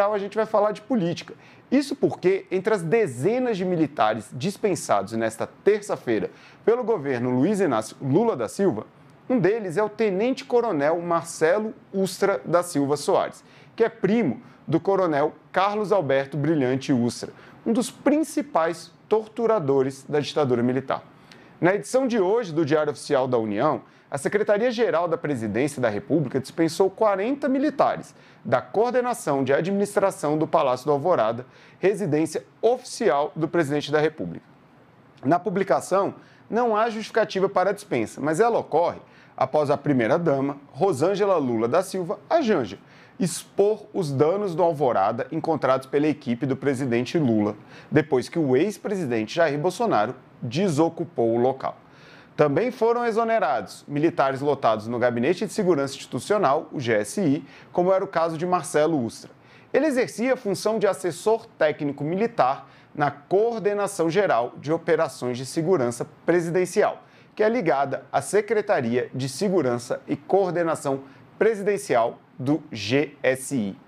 a gente vai falar de política. Isso porque, entre as dezenas de militares dispensados nesta terça-feira pelo governo Luiz Inácio Lula da Silva, um deles é o tenente-coronel Marcelo Ustra da Silva Soares, que é primo do coronel Carlos Alberto Brilhante Ustra, um dos principais torturadores da ditadura militar. Na edição de hoje do Diário Oficial da União, a Secretaria-Geral da Presidência da República dispensou 40 militares da coordenação de administração do Palácio do Alvorada, residência oficial do presidente da República. Na publicação, não há justificativa para a dispensa, mas ela ocorre após a primeira-dama, Rosângela Lula da Silva, a Janja, expor os danos do Alvorada encontrados pela equipe do presidente Lula, depois que o ex-presidente Jair Bolsonaro desocupou o local. Também foram exonerados militares lotados no Gabinete de Segurança Institucional, o GSI, como era o caso de Marcelo Ustra. Ele exercia a função de assessor técnico militar na Coordenação Geral de Operações de Segurança Presidencial, que é ligada à Secretaria de Segurança e Coordenação Presidencial do GSI.